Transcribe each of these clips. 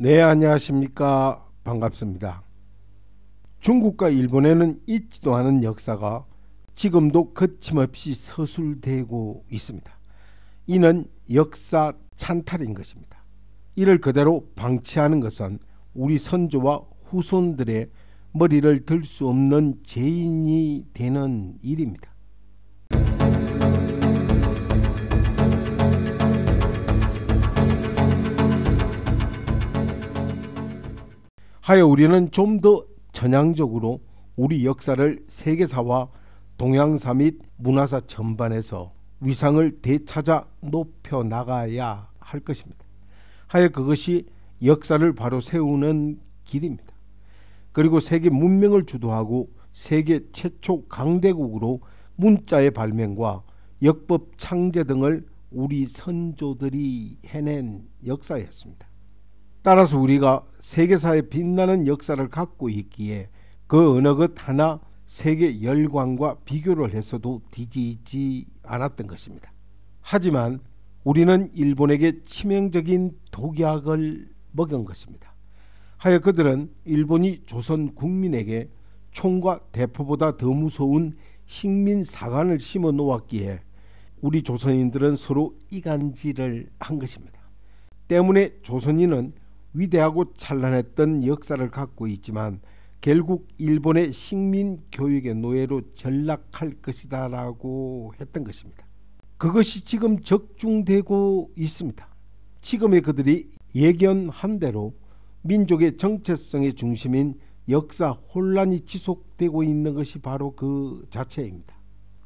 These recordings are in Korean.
네, 안녕하십니까. 반갑습니다. 중국과 일본에는 잊지도 않은 역사가 지금도 거침없이 서술되고 있습니다. 이는 역사 찬탈인 것입니다. 이를 그대로 방치하는 것은 우리 선조와 후손들의 머리를 들 수 없는 죄인이 되는 일입니다. 하여 우리는 좀 더 전향적으로 우리 역사를 세계사와 동양사 및 문화사 전반에서 위상을 되찾아 높여 나가야 할 것입니다. 하여 그것이 역사를 바로 세우는 길입니다. 그리고 세계 문명을 주도하고 세계 최초 강대국으로 문자의 발명과 역법 창제 등을 우리 선조들이 해낸 역사였습니다. 따라서 우리가 세계사에 빛나는 역사를 갖고 있기에 그 어느 것 하나 세계 열광과 비교를 해서도 뒤지지 않았던 것입니다. 하지만 우리는 일본에게 치명적인 독약을 먹은 것입니다. 하여 그들은 일본이 조선 국민에게 총과 대포보다 더 무서운 식민 사관을 심어 놓았기에 우리 조선인들은 서로 이간질을 한 것입니다. 때문에 조선인은 위대하고 찬란했던 역사를 갖고 있지만 결국 일본의 식민 교육의 노예로 전락할 것이다라고 했던 것입니다. 그것이 지금 적중되고 있습니다. 지금의 그들이 예견한 대로 민족의 정체성의 중심인 역사 혼란이 지속되고 있는 것이 바로 그 자체입니다.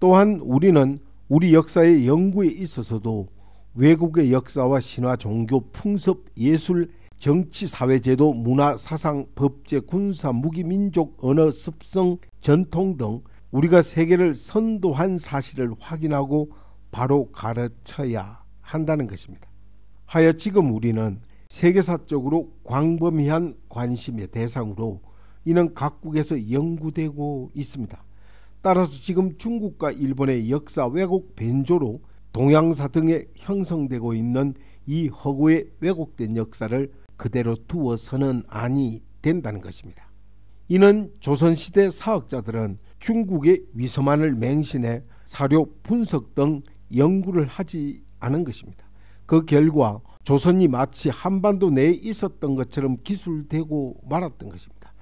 또한 우리는 우리 역사의 연구에 있어서도 외국의 역사와 신화, 종교, 풍습, 예술, 정치, 사회, 제도, 문화, 사상, 법제, 군사, 무기, 민족, 언어, 습성, 전통 등 우리가 세계를 선도한 사실을 확인하고 바로 가르쳐야 한다는 것입니다. 하여 지금 우리는 세계사적으로 광범위한 관심의 대상으로 이는 각국에서 연구되고 있습니다. 따라서 지금 중국과 일본의 역사 왜곡 변조로 동양사 등에 형성되고 있는 이 허구의 왜곡된 역사를 그대로 두어서는 아니 된다는 것입니다. 이는 조선시대 사학자들은 중국의 위서만을 맹신해 사료 분석 등 연구를 하지 않은 것입니다. 그 결과 조선이 마치 한반도 내에 있었던 것처럼 기술되고 말았던 것입니다.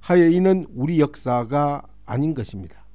하여 이는 우리 역사가 아닌 것입니다.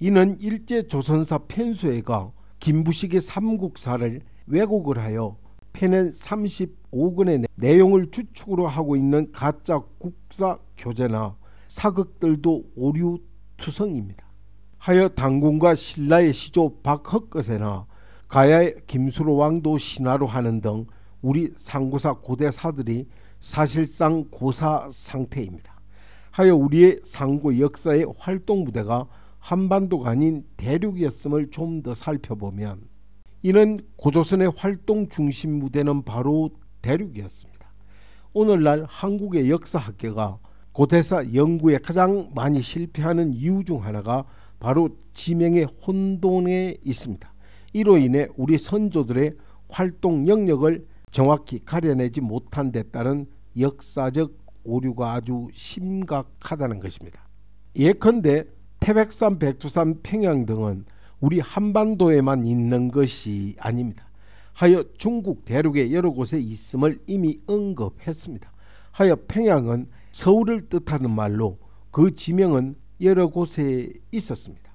이는 일제 조선사 편수회가 김부식의 삼국사를 왜곡을 하여 펜은 35권의 내용을 주축으로 하고 있는 가짜 국사 교재나 사극들도 오류 투성입니다. 하여 당군과 신라의 시조 박헛것에나 가야의 김수로 왕도 신하로 하는 등 우리 상고사 고대사들이 사실상 고사 상태입니다. 하여 우리의 상고 역사의 활동 무대가 한반도가 아닌 대륙이었음을 좀 더 살펴보면 이는 고조선의 활동 중심 무대는 바로 대륙이었습니다. 오늘날 한국의 역사학계가 고대사 연구에 가장 많이 실패하는 이유 중 하나가 바로 지명의 혼동에 있습니다. 이로 인해 우리 선조들의 활동 영역을 정확히 가려내지 못한 데 따른 역사적 오류가 아주 심각하다는 것입니다. 예컨대 태백산, 백두산, 평양 등은 우리 한반도에만 있는 것이 아닙니다. 하여 중국 대륙의 여러 곳에 있음을 이미 언급했습니다. 하여 평양은 서울을 뜻하는 말로 그 지명은 여러 곳에 있었습니다.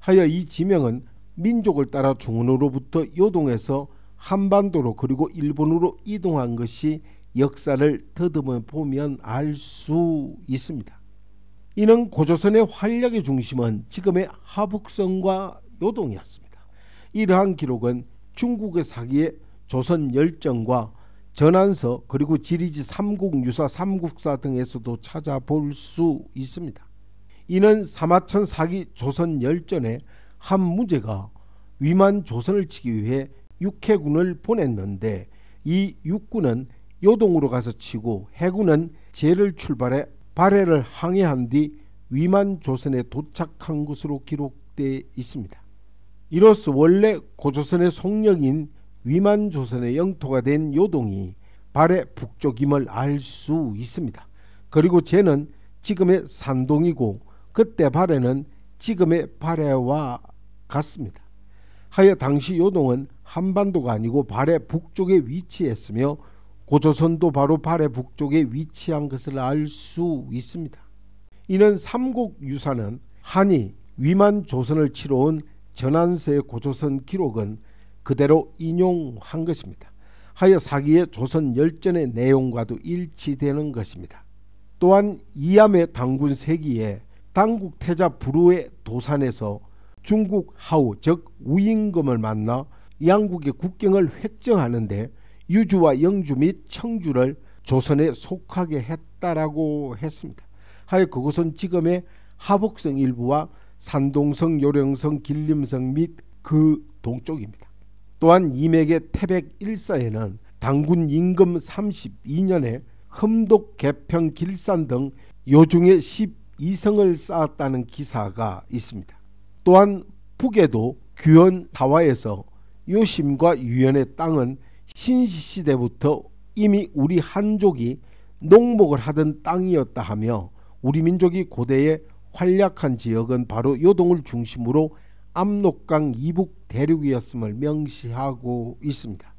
하여 이 지명은 민족을 따라 중원으로부터 요동해서 한반도로 그리고 일본으로 이동한 것이 역사를 더듬어 보면 알 수 있습니다. 이는 고조선의 활력의 중심은 지금의 하북성과 요동이었습니다. 이러한 기록은 중국의 사기에 조선 열전과 전안서 그리고 지리지 삼국 유사 삼국사 등에서도 찾아볼 수 있습니다. 이는 사마천 사기 조선 열전에 한 무제가 위만 조선을 치기 위해 육해군을 보냈는데 이 육군은 요동으로 가서 치고 해군은 제를 출발해 발해를 항해한 뒤 위만 조선에 도착한 것으로 기록되어 있습니다. 이로써 원래 고조선의 속력인 위만조선의 영토가 된 요동이 발해 북쪽임을 알 수 있습니다. 그리고 쟤는 지금의 산동이고 그때 발해는 지금의 발해와 같습니다. 하여 당시 요동은 한반도가 아니고 발해 북쪽에 위치했으며 고조선도 바로 발해 북쪽에 위치한 것을 알 수 있습니다. 이는 삼국 유사는 한이 위만 조선을 치러온 전환세 고조선 기록은 그대로 인용한 것입니다. 하여 사기의 조선 열전의 내용과도 일치되는 것입니다. 또한 이암의 당군 세기에 당국 태자 부루의 도산에서 중국 하우 즉 우임금을 만나 양국의 국경을 획정하는데 유주와 영주 및 청주를 조선에 속하게 했다라고 했습니다. 하여 그것은 지금의 하복성 일부와 산동성, 요령성, 길림성 및 그 동쪽입니다. 또한 이맥의 태백 일사에는 당군 임금 32년에 흠독, 개평, 길산 등 요중에 12성을 쌓았다는 기사가 있습니다. 또한 북에도 규현 사화에서 요심과 유연의 땅은 신시시대부터 이미 우리 한족이 농목을 하던 땅이었다 하며 우리 민족이 고대에 활약한 지역은 바로 요동을 중심으로 압록강 이북 대륙이었음을 명시하고 있습니다.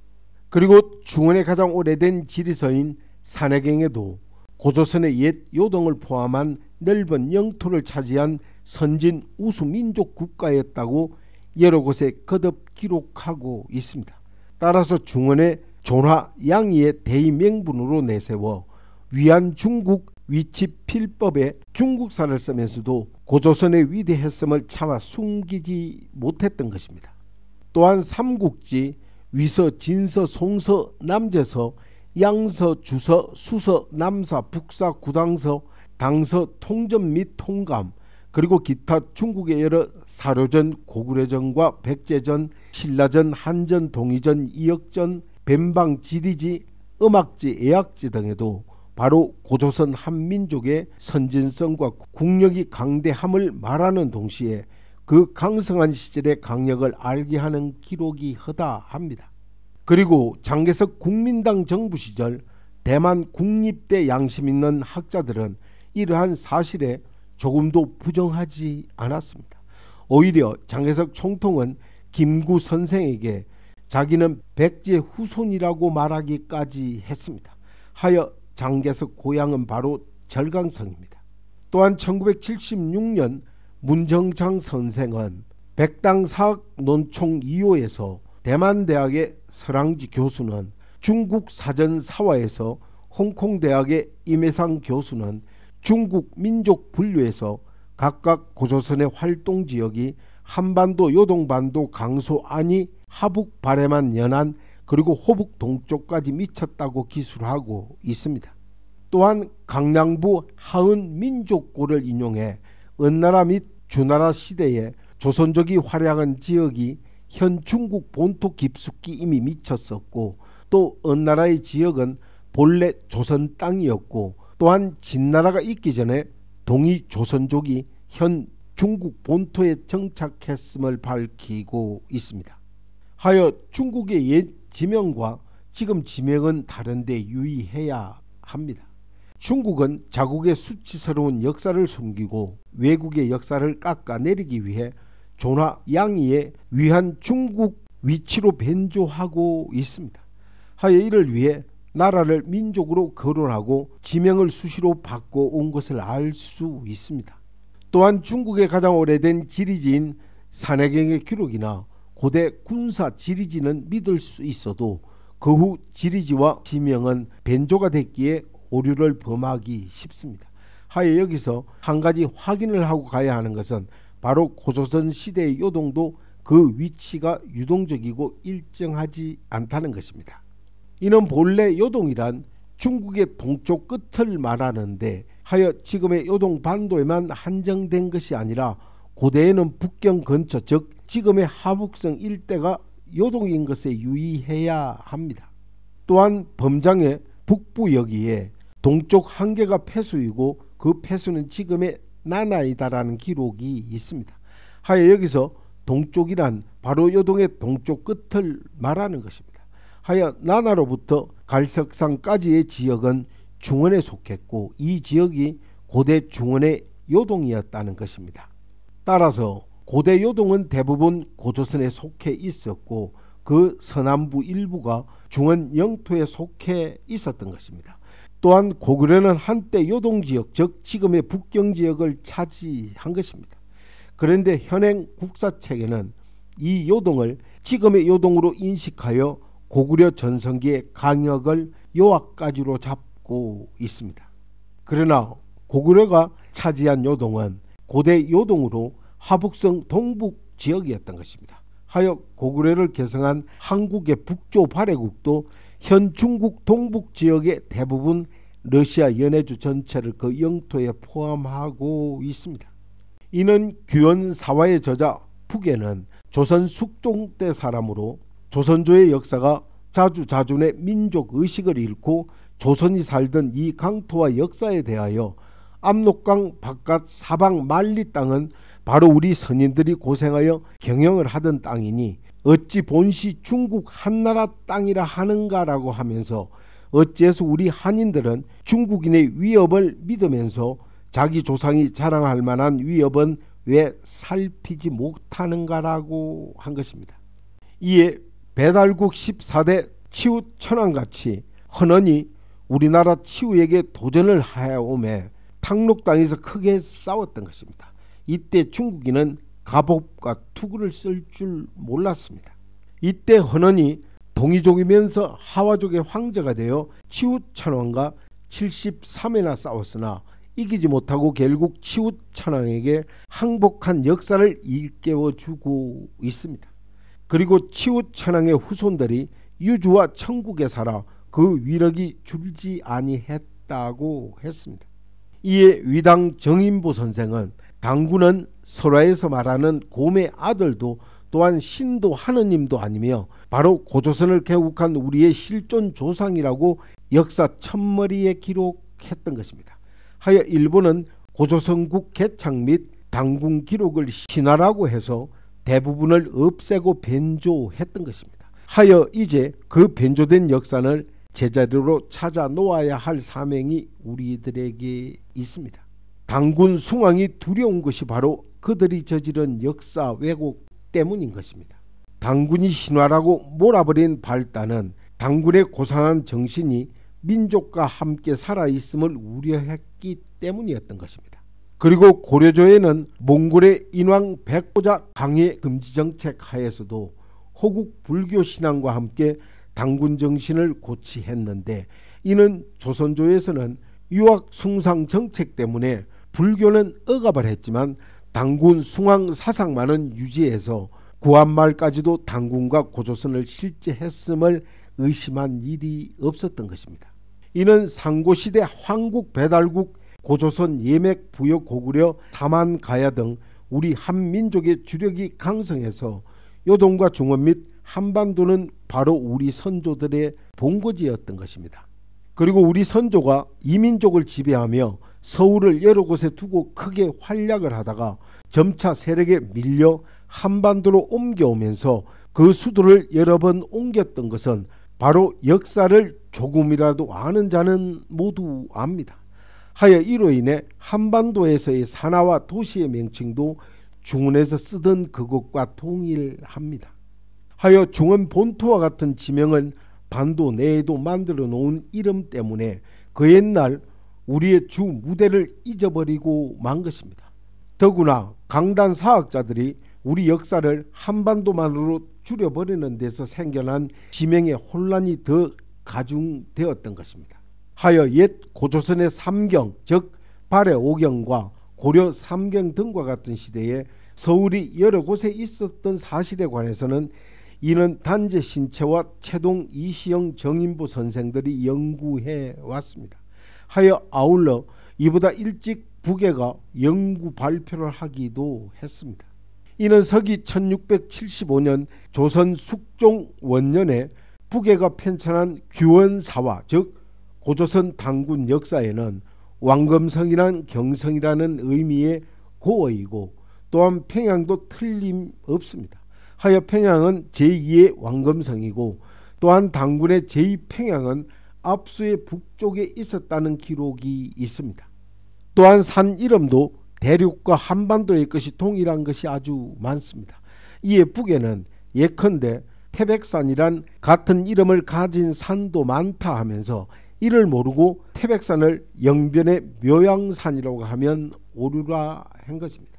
그리고 중원의 가장 오래된 지리서인 산해경에도 고조선의 옛 요동을 포함한 넓은 영토를 차지한 선진 우수민족 국가였다고 여러 곳에 거듭 기록하고 있습니다. 따라서 중원의 존화 양이의 대의명분으로 내세워 위안 중국 위치필법에 중국사를 쓰면서도 고조선의 위대했음을 차마 숨기지 못했던 것입니다. 또한 삼국지 위서 진서 송서 남제서 양서 주서 수서 남사 북사 구당서 당서 통점 및 통감 그리고 기타 중국의 여러 사료전 고구려전과 백제전 신라전 한전 동의전 이역전 뱀방 지리지 음악지 애악지 등에도 바로 고조선 한민족의 선진성과 국력이 강대함을 말하는 동시에 그 강성한 시절의 강력을 알게 하는 기록이 허다합니다. 그리고 장개석 국민당 정부 시절 대만 국립대 양심 있는 학자들은 이러한 사실에 조금도 부정하지 않았습니다. 오히려 장개석 총통은 김구 선생에게 자기는 백제 후손이라고 말하기까지 했습니다. 하여 장개석 고향은 바로 절강성입니다. 또한 1976년 문정창 선생은 백당 사학 논총 2호에서 대만대학의 서랑지 교수는 중국 사전사화에서 홍콩대학의 임혜상 교수는 중국 민족 분류에서 각각 고조선의 활동 지역이 한반도 요동반도 강소 안이 하북 바레만 연안 그리고 호북 동쪽까지 미쳤다고 기술하고 있습니다. 또한 강량부 하은 민족고를 인용해 은나라 및 주나라 시대에 조선족이 활약한 지역이 현 중국 본토 깊숙이 이미 미쳤었고 또 은나라의 지역은 본래 조선 땅이었고 또한 진나라가 있기 전에 동이 조선족이 현 중국 본토에 정착했음을 밝히고 있습니다. 하여 중국의 옛 지명과 지금 지명은 다른데 유의해야 합니다. 중국은 자국의 수치스러운 역사를 숨기고 외국의 역사를 깎아내리기 위해 조나 양이의 위한 중국 위치로 변조하고 있습니다. 하여 이를 위해 나라를 민족으로 거론하고 지명을 수시로 바꿔온 것을 알 수 있습니다. 또한 중국의 가장 오래된 지리지인 산해경의 기록이나 고대 군사 지리지는 믿을 수 있어도 그 후 지리지와 지명은 변조가 됐기에 오류를 범하기 쉽습니다. 하여 여기서 한 가지 확인을 하고 가야 하는 것은 바로 고조선 시대의 요동도 그 위치가 유동적이고 일정하지 않다는 것입니다. 이는 본래 요동이란 중국의 동쪽 끝을 말하는데 하여 지금의 요동 반도에만 한정된 것이 아니라 고대에는 북경 근처 즉 지금의 하북성 일대가 요동인 것에 유의해야 합니다. 또한 범장의 북부 여기에 동쪽 한계가 폐수이고 그 폐수는 지금의 나나이다라는 기록이 있습니다. 하여 여기서 동쪽이란 바로 요동의 동쪽 끝을 말하는 것입니다. 하여 나나로부터 갈석산까지의 지역은 중원에 속했고 이 지역이 고대 중원의 요동이었다는 것입니다. 따라서 고대 요동은 대부분 고조선에 속해 있었고 그 서남부 일부가 중원 영토에 속해 있었던 것입니다. 또한 고구려는 한때 요동 지역 즉 지금의 북경 지역을 차지한 것입니다. 그런데 현행 국사책에는 이 요동을 지금의 요동으로 인식하여 고구려 전성기의 강역을 요악까지로 잡고 있습니다. 그러나 고구려가 차지한 요동은 고대 요동으로 화북성 동북 지역이었던 것입니다. 하여 고구려를 개성한 한국의 북조 발해국도 현 중국 동북 지역의 대부분 러시아 연해주 전체를 그 영토에 포함하고 있습니다. 이는 규현사화의 저자 북에는 조선 숙종 때 사람으로 조선조의 역사가 자주자준의 민족 의식을 잃고 조선이 살던 이 강토와 역사에 대하여 압록강 바깥 사방 만리 땅은 바로 우리 선인들이 고생하여 경영을 하던 땅이니 어찌 본시 중국 한나라 땅이라 하는가라고 하면서 어째서 우리 한인들은 중국인의 위협을 믿으면서 자기 조상이 자랑할 만한 위협은 왜 살피지 못하는가라고 한 것입니다. 이에 배달국 14대 치우 천왕같이 헌언이 우리나라 치우에게 도전을 하여오매 탕록당에서 크게 싸웠던 것입니다. 이때 중국인은 갑옷과 투구를 쓸 줄 몰랐습니다. 이때 헌원이 동이족이면서 하와족의 황제가 되어 치우찬왕과 73회나 싸웠으나 이기지 못하고 결국 치우찬왕에게 항복한 역사를 일깨워주고 있습니다. 그리고 치우찬왕의 후손들이 유주와 천국에 살아 그 위력이 줄지 아니했다고 했습니다. 이에 위당 정인보 선생은 당군은 설화에서 말하는 곰의 아들도 또한 신도 하느님도 아니며 바로 고조선을 개국한 우리의 실존 조상이라고 역사 첫머리에 기록했던 것입니다. 하여 일본은 고조선국 개창 및 당군 기록을 신화라고 해서 대부분을 없애고 변조했던 것입니다. 하여 이제 그 변조된 역사를 제자리로 찾아 놓아야 할 사명이 우리들에게 있습니다. 당군 숭왕이 두려운 것이 바로 그들이 저지른 역사 왜곡 때문인 것입니다. 당군이 신화라고 몰아버린 발단은 당군의 고상한 정신이 민족과 함께 살아있음을 우려했기 때문이었던 것입니다. 그리고 고려조에는 몽골의 인왕 백보자 강해 금지 정책 하에서도 호국 불교 신앙과 함께 당군 정신을 고치했는데 이는 조선조에서는 유학 숭상 정책 때문에 불교는 억압을 했지만 당군 숭왕 사상만은 유지해서 구한말까지도 당군과 고조선을 실제했음을 의심한 일이 없었던 것입니다. 이는 상고시대 황국 배달국 고조선 예맥 부여 고구려 사만 가야 등 우리 한민족의 주력이 강성해서 요동과 중원 및 한반도는 바로 우리 선조들의 본거지였던 것입니다. 그리고 우리 선조가 이민족을 지배하며 서울을 여러 곳에 두고 크게 활약을 하다가 점차 세력에 밀려 한반도로 옮겨오면서 그 수도를 여러 번 옮겼던 것은 바로 역사를 조금이라도 아는 자는 모두 압니다. 하여 이로 인해 한반도에서의 산하와 도시의 명칭도 중원에서 쓰던 그것과 동일합니다. 하여 중원 본토와 같은 지명은 반도 내에도 만들어 놓은 이름 때문에 그 옛날 우리의 주 무대를 잊어버리고 만 것입니다. 더구나 강단 사학자들이 우리 역사를 한반도만으로 줄여버리는 데서 생겨난 지명의 혼란이 더 가중되었던 것입니다. 하여 옛 고조선의 삼경 즉 발해오경과 고려 삼경 등과 같은 시대에 서울이 여러 곳에 있었던 사실에 관해서는 이는 단재 신체와 최동 이시영 정인부 선생들이 연구해 왔습니다. 하여 아울러 이보다 일찍 북해가 영구 발표를 하기도 했습니다. 이는 서기 1675년 조선 숙종 원년에 북해가 편찬한 규원사화 즉 고조선 당군 역사에는 왕검성이란 경성이라는 의미의 고어이고 또한 평양도 틀림없습니다. 하여 평양은 제2의 왕검성이고 또한 당군의 제2평양은 압수의 북쪽에 있었다는 기록이 있습니다. 또한 산 이름도 대륙과 한반도의 것이 동일한 것이 아주 많습니다. 이에 북에는 예컨대 태백산이란 같은 이름을 가진 산도 많다 하면서 이를 모르고 태백산을 영변의 묘양산이라고 하면 오류라 한 것입니다.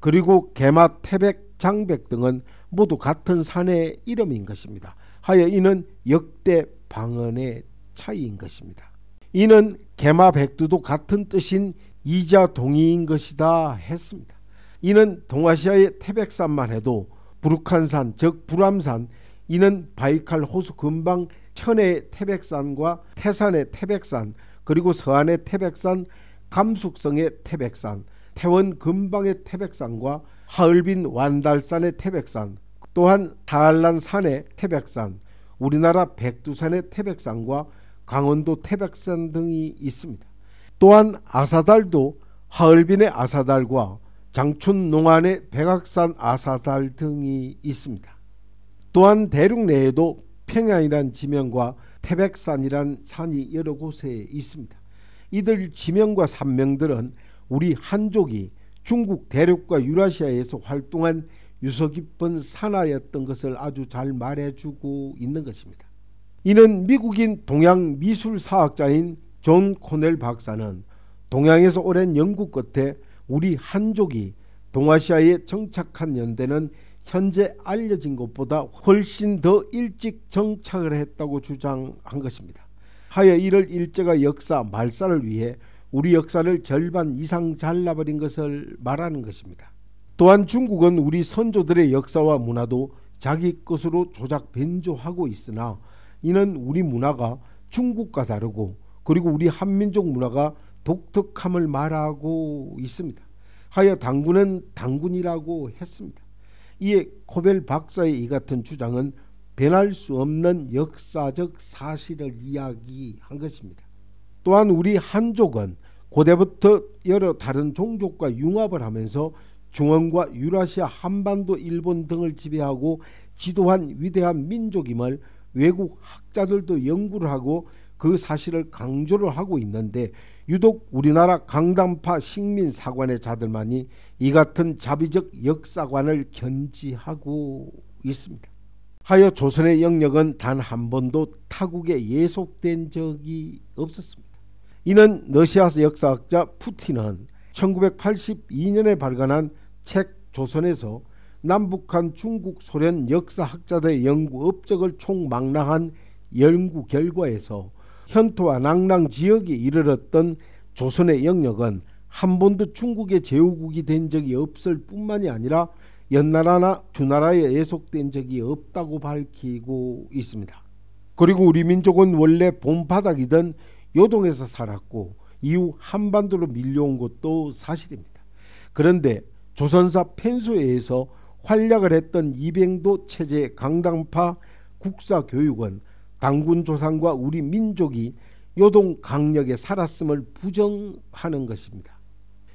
그리고 개마, 태백, 장백 등은 모두 같은 산의 이름인 것입니다. 하여 이는 역대 방언의 차이인 것입니다. 이는 개마백두도 같은 뜻인 이자 동의인 것이다 했습니다. 이는 동아시아의 태백산만 해도 부룩한산 즉 불암산 이는 바이칼 호수 근방 천의 태백산과 태산의 태백산 그리고 서안의 태백산 감숙성의 태백산 태원 근방의 태백산과 하얼빈 완달산의 태백산 또한 다알란 산의 태백산 우리나라 백두산의 태백산과 강원도 태백산 등이 있습니다. 또한 아사달도 하얼빈의 아사달과 장춘 농안의 백악산 아사달 등이 있습니다. 또한 대륙 내에도 평양이란 지명과 태백산이란 산이 여러 곳에 있습니다. 이들 지명과 산명들은 우리 한족이 중국 대륙과 유라시아에서 활동한 유서 깊은 산하였던 것을 아주 잘 말해주고 있는 것입니다. 이는 미국인 동양 미술사학자인 존 코넬 박사는 동양에서 오랜 연구 끝에 우리 한족이 동아시아에 정착한 연대는 현재 알려진 것보다 훨씬 더 일찍 정착을 했다고 주장한 것입니다. 하여 이를 일제가 역사 말살을 위해 우리 역사를 절반 이상 잘라버린 것을 말하는 것입니다. 또한 중국은 우리 선조들의 역사와 문화도 자기 것으로 조작 변조하고 있으나 이는 우리 문화가 중국과 다르고 그리고 우리 한민족 문화가 독특함을 말하고 있습니다. 하여 당군은 당군이라고 했습니다. 이에 코벨 박사의 이 같은 주장은 변할 수 없는 역사적 사실을 이야기한 것입니다. 또한 우리 한족은 고대부터 여러 다른 종족과 융합을 하면서 중원과 유라시아 한반도 일본 등을 지배하고 지도한 위대한 민족임을 외국 학자들도 연구를 하고 그 사실을 강조를 하고 있는데 유독 우리나라 강당파 식민 사관의 자들만이 이 같은 자비적 역사관을 견지하고 있습니다. 하여 조선의 영역은 단 한 번도 타국에 예속된 적이 없었습니다. 이는 러시아 역사학자 푸틴은 1982년에 발간한 책 조선에서 남북한 중국 소련 역사학자들의 연구 업적을 총망라한 연구 결과에서 현토와 낙랑 지역에 이르렀던 조선의 영역은 한 번도 중국의 제후국이 된 적이 없을 뿐만이 아니라 연나라나 주나라에 예속된 적이 없다고 밝히고 있습니다. 그리고 우리 민족은 원래 봄바닥이던 요동에서 살았고 이후 한반도로 밀려온 것도 사실입니다. 그런데 조선사 펜소에 의해서 활약을 했던 이병도 체제 강당파 국사교육은 당군 조상과 우리 민족이 요동 강력에 살았음을 부정하는 것입니다.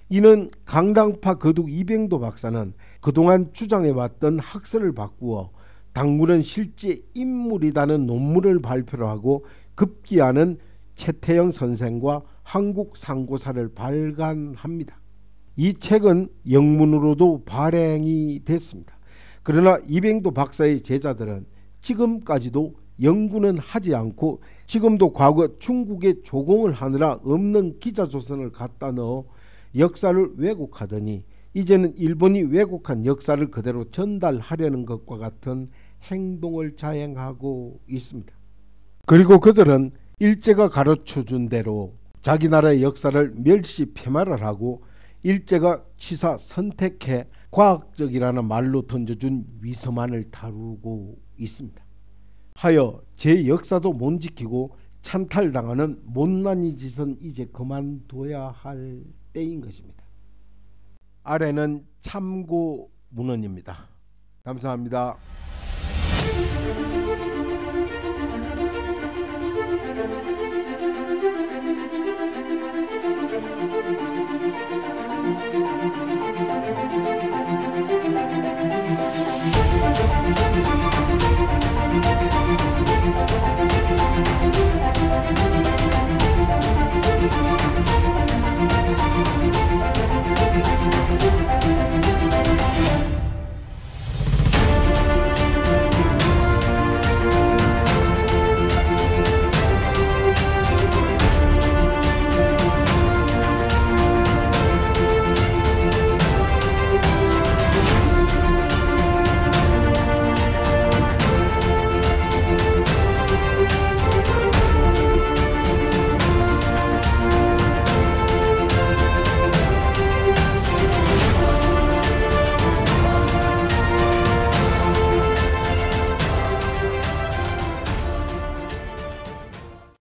이는 강당파 거둑 이병도 박사는 그동안 주장해왔던 학설을 바꾸어 당군은 실제 인물이라는 논문을 발표를 하고 급기야는 최태영 선생과 한국 상고사를 발간합니다. 이 책은 영문으로도 발행이 됐습니다. 그러나 이병도 박사의 제자들은 지금까지도 연구는 하지 않고 지금도 과거 중국에 조공을 하느라 없는 기자조선을 갖다 넣어 역사를 왜곡하더니 이제는 일본이 왜곡한 역사를 그대로 전달하려는 것과 같은 행동을 자행하고 있습니다. 그리고 그들은 일제가 가르쳐준 대로 자기 나라의 역사를 멸시 폐말을 하고 일제가 취사 선택해 과학적이라는 말로 던져준 위서만을 다루고 있습니다. 하여 제 역사도 못 지키고 찬탈당하는 못난 이 짓은 이제 그만둬야 할 때인 것입니다. 아래는 참고 문헌입니다. 감사합니다.